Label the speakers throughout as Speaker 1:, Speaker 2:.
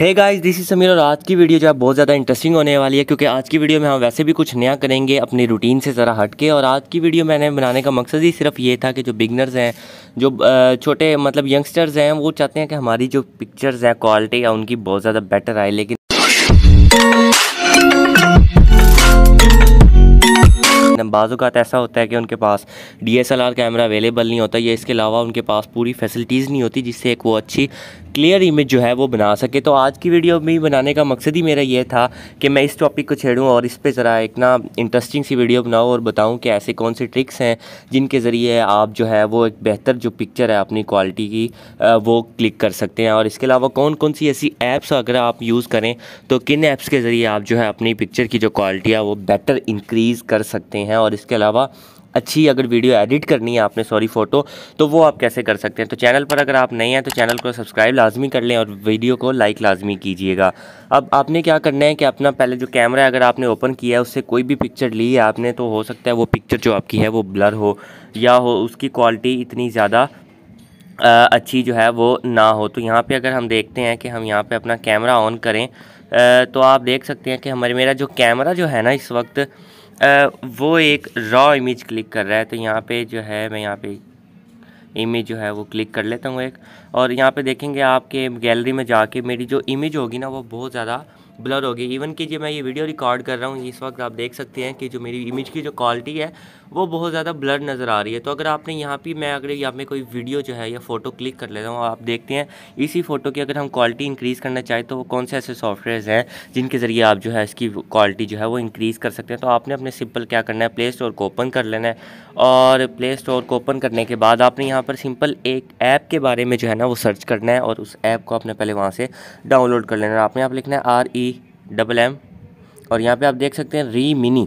Speaker 1: है guys this is Sameer और आज की वीडियो जो है बहुत ज़्यादा इंटरेस्टिंग होने वाली है क्योंकि आज की वीडियो में हम वैसे भी कुछ नया करेंगे अपनी रूटीन से ज़रा हट के और आज की वीडियो मैंने बनाने का मकसद ही सिर्फ ये था कि जो बिगनर्स हैं जो छोटे मतलब यंगस्टर्स हैं वो चाहते हैं कि हमारी जो पिक्चर्स हैं क्वालिटी या उनकी बहुत ज़्यादा बेटर आए लेकिन बाज़ात तो ऐसा होता है कि उनके पास डी कैमरा अवेलेबल नहीं होता या इसके अलावा उनके पास पूरी फैसिलिटीज़ नहीं होती जिससे एक वो अच्छी क्लियर इमेज जो है वो बना सके तो आज की वीडियो में बनाने का मकसद ही मेरा यह था कि मैं इस टॉपिक को छेड़ूँ और इस पर ज़रा एक ना इंटरेस्टिंग सी वीडियो बनाऊँ और बताऊँ कि ऐसे कौन से ट्रिक्स हैं जिनके ज़रिए आप जो है वो एक बेहतर जो पिक्चर है अपनी क्वालिटी की वो क्लिक कर सकते हैं और इसके अलावा कौन कौन सी ऐसी ऐप्स अगर आप यूज़ करें तो किन ऐप्स के ज़रिए आप जो है अपनी पिक्चर की जो क्वालिटी है वो बेटर इंक्रीज़ कर सकते हैं और इसके अलावा अच्छी अगर वीडियो एडिट करनी है आपने सॉरी फ़ोटो तो वो आप कैसे कर सकते हैं तो चैनल पर अगर आप नए हैं तो चैनल को सब्सक्राइब लाजमी कर लें और वीडियो को लाइक लाजमी कीजिएगा अब आपने क्या करना है कि अपना पहले जो कैमरा है अगर आपने ओपन किया है उससे कोई भी पिक्चर ली है आपने तो हो सकता है वो पिक्चर जो आपकी है वो ब्लर हो या हो उसकी क्वालिटी इतनी ज़्यादा अच्छी जो है वो ना हो तो यहाँ पर अगर हम देखते हैं कि हम यहाँ पर अपना कैमरा ऑन करें तो आप देख सकते हैं कि हमारे मेरा जो कैमरा जो है ना इस वक्त वो एक रॉ इमेज क्लिक कर रहा है तो यहाँ पे जो है मैं यहाँ पे इमेज जो है वो क्लिक कर लेता हूँ एक और यहाँ पे देखेंगे आपके गैलरी में जाके मेरी जो इमेज होगी ना वो बहुत ज़्यादा ब्लर होगी इवन कि जब मैं ये वीडियो रिकॉर्ड कर रहा हूँ इस वक्त आप देख सकते हैं कि जो मेरी इमेज की जो क्वालिटी है वो बहुत ज़्यादा ब्लर नज़र आ रही है तो अगर आपने यहाँ पर मैं अगर यहाँ पे कोई वीडियो जो है या फ़ोटो क्लिक कर लेता हूँ आप देखते हैं इसी फ़ोटो की अगर हम क्वालिटी इंक्रीज़ करना चाहें तो वो कौन से ऐसे सॉफ्टवेयर हैं जिनके ज़रिए आप जो है इसकी क्वालिटी जो है वो इंक्रीज़ कर सकते हैं तो आपने अपने सिंपल क्या करना है प्ले स्टोर को ओपन कर लेना है और प्ले स्टोर को ओपन करने के बाद आपने यहाँ पर सिंपल एक ऐप के बारे में जो है ना वो सर्च करना है और उस ऐप को आपने पहले वहाँ से डाउनलोड कर लेना है आपने आप लिखना है R E e double M और यहाँ पे आप देख सकते हैं री मिनी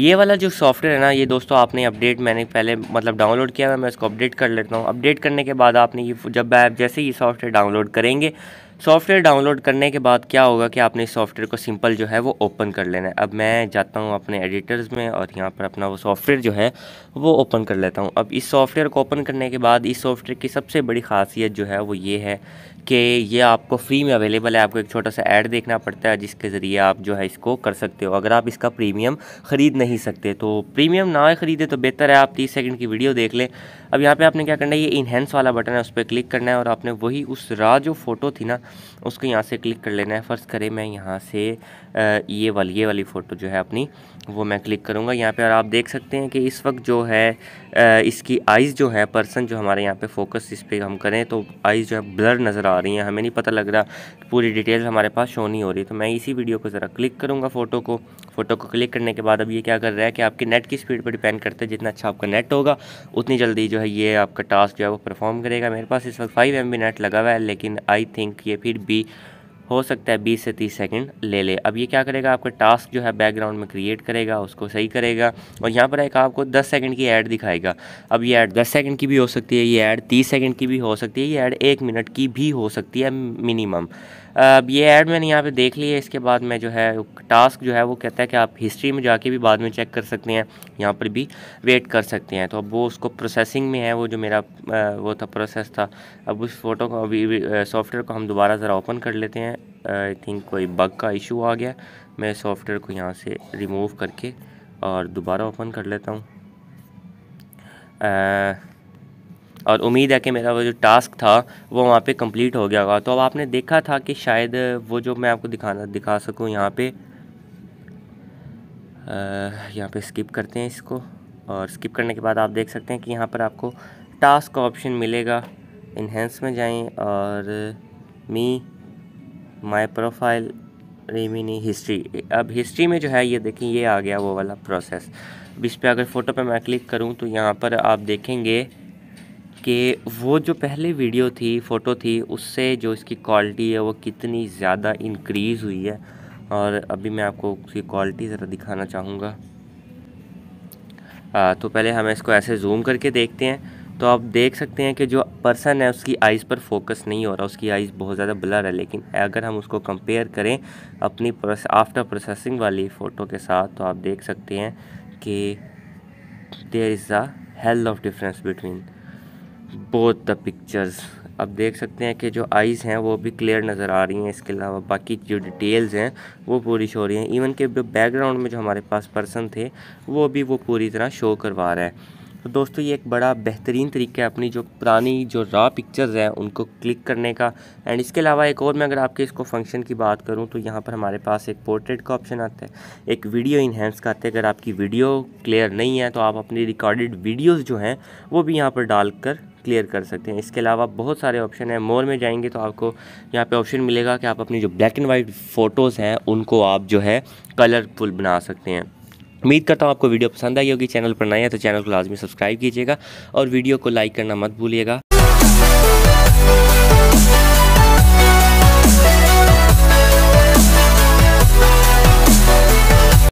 Speaker 1: ये वाला जो सॉफ्टवेयर है ना ये दोस्तों आपने अपडेट मैंने पहले मतलब डाउनलोड किया है मैं इसको अपडेट कर लेता हूँ अपडेट करने के बाद आपने ये जब आप जैसे ये सॉफ्टवेयर डाउनलोड करेंगे सॉफ्टवेयर डाउनलोड करने के बाद क्या होगा कि आपने इस सॉफ्टवेयर को सिंपल जो है वो ओपन कर लेना है अब मैं जाता हूँ अपने एडिटर्स में और यहाँ पर अपना वो सॉफ्टवेयर जो है वो ओपन कर लेता हूँ अब इस सॉफ्टवेयर को ओपन करने के बाद इस सॉफ्टवेयर की सबसे बड़ी खासियत जो है वो ये है कि ये आपको फ्री में अवेलेबल है आपको एक छोटा सा ऐड देखना पड़ता है जिसके ज़रिए आप जो है इसको कर सकते हो अगर आप इसका प्रीमियम ख़रीद नहीं सकते तो प्रीमियम ना ख़रीदे तो बेहतर है आप तीस सेकंड की वीडियो देख लें अब यहाँ पे आपने क्या करना है ये इनहेंस वाला बटन है उस पर क्लिक करना है और आपने वही उस रा जो फ़ोटो थी ना उसको यहाँ से क्लिक कर लेना है फ़र्ज़ करें मैं यहाँ से ये वाली ये वाली फ़ोटो जो है अपनी वो मैं क्लिक करूँगा यहाँ पर आप देख सकते हैं कि इस वक्त जो है इसकी आइज़ जो है पर्सन जो हमारे यहाँ पे फोकस इस पर हम करें तो आइज़ जो है ब्लर नज़र आ रही हैं हमें नहीं पता लग रहा पूरी डिटेल्स हमारे पास शो नहीं हो रही तो मैं इसी वीडियो को ज़रा क्लिक करूँगा फ़ोटो को फ़ोटो को क्लिक करने के बाद अब ये क्या कर रहा है कि आपके नेट की स्पीड पर डिपेंड करते हैं जितना अच्छा आपका नेट होगा उतनी जल्दी जो है ये आपका टास्क जो है वो परफॉर्म करेगा मेरे पास इस वक्त फाइव एम नेट लगा हुआ है लेकिन आई थिंक ये फिर भी हो सकता है 20 से 30 सेकंड ले ले अब ये क्या करेगा आपका टास्क जो है बैकग्राउंड में क्रिएट करेगा उसको सही करेगा और यहाँ पर एक आपको 10 सेकंड की ऐड दिखाएगा अब ये ऐड 10 सेकंड की भी हो सकती है ये ऐड 30 सेकंड की भी हो सकती है ये ऐड एक मिनट की भी हो सकती है मिनिमम अब ये ऐड मैंने यहाँ पे देख लिया इसके बाद मैं जो है टास्क जो है वो कहता है कि आप हिस्ट्री में जाके भी बाद में चेक कर सकते हैं यहाँ पर भी वेट कर सकते हैं तो अब वो उसको प्रोसेसिंग में है वो जो मेरा वो था प्रोसेस था अब उस फ़ोटो को अभी सॉफ्टवेयर को हम दोबारा ज़रा ओपन कर लेते हैं आई थिंक कोई बग का इशू आ गया मैं सॉफ्टवेयर को यहाँ से रिमूव करके और दोबारा ओपन कर लेता हूँ और उम्मीद है कि मेरा वो जो टास्क था वो वहाँ पे कंप्लीट हो गया होगा तो अब आपने देखा था कि शायद वो जो मैं आपको दिखाना दिखा सकूँ यहाँ पे यहाँ पे स्किप करते हैं इसको और स्किप करने के बाद आप देख सकते हैं कि यहाँ पर आपको टास्क का ऑप्शन मिलेगा इन्हेंस में जाएँ और me my profile Remini history अब हिस्ट्री में जो है ये देखें ये आ गया वो वाला प्रोसेस अब इस पर अगर फ़ोटो पे मैं क्लिक करूँ तो यहाँ पर आप देखेंगे कि वो जो पहले वीडियो थी फ़ोटो थी उससे जो इसकी क्वालिटी है वो कितनी ज़्यादा इंक्रीज़ हुई है और अभी मैं आपको उसकी क्वालिटी ज़रा दिखाना चाहूँगा तो पहले हम इसको ऐसे जूम करके देखते हैं तो आप देख सकते हैं कि जो पर्सन है उसकी आइज़ पर फोकस नहीं हो रहा उसकी आइज़ बहुत ज़्यादा ब्लर है लेकिन अगर हम उसको कंपेयर करें अपनी प्रस, आफ्टर प्रोसेसिंग वाली फ़ोटो के साथ तो आप देख सकते हैं कि there is the health of difference between both the pictures अब देख सकते हैं कि जो आइज़ हैं वो भी क्लियर नज़र आ रही हैं इसके अलावा बाकी जो डिटेल्स हैं वो पूरी शो हो रही हैं इवन के जो बैकग्राउंड में जो हमारे पास पर्सन थे वो भी वो पूरी तरह शो करवा रहा है तो दोस्तों ये एक बड़ा बेहतरीन तरीका है अपनी जो पुरानी जो रॉ पिक्चर्स हैं उनको क्लिक करने का एंड इसके अलावा एक और मैं अगर आपके इसको फंक्शन की बात करूं तो यहाँ पर हमारे पास एक पोर्ट्रेट का ऑप्शन आता है एक वीडियो इन्हेंस का आता है अगर आपकी वीडियो क्लियर नहीं है तो आप अपनी रिकॉर्डेड वीडियोज़ जो हैं वो भी यहाँ पर डाल कर क्लियर कर सकते हैं इसके अलावा बहुत सारे ऑप्शन हैं मोर में जाएंगे तो आपको यहाँ पे ऑप्शन मिलेगा कि आप अपनी जो ब्लैक एंड वाइट फ़ोटोज़ हैं उनको आप जो है कलरफुल बना सकते हैं उम्मीद करता हूँ आपको वीडियो पसंद आई होगी चैनल पर नए हैं तो चैनल को लाजमी सब्सक्राइब कीजिएगा और वीडियो को लाइक करना मत भूलिएगा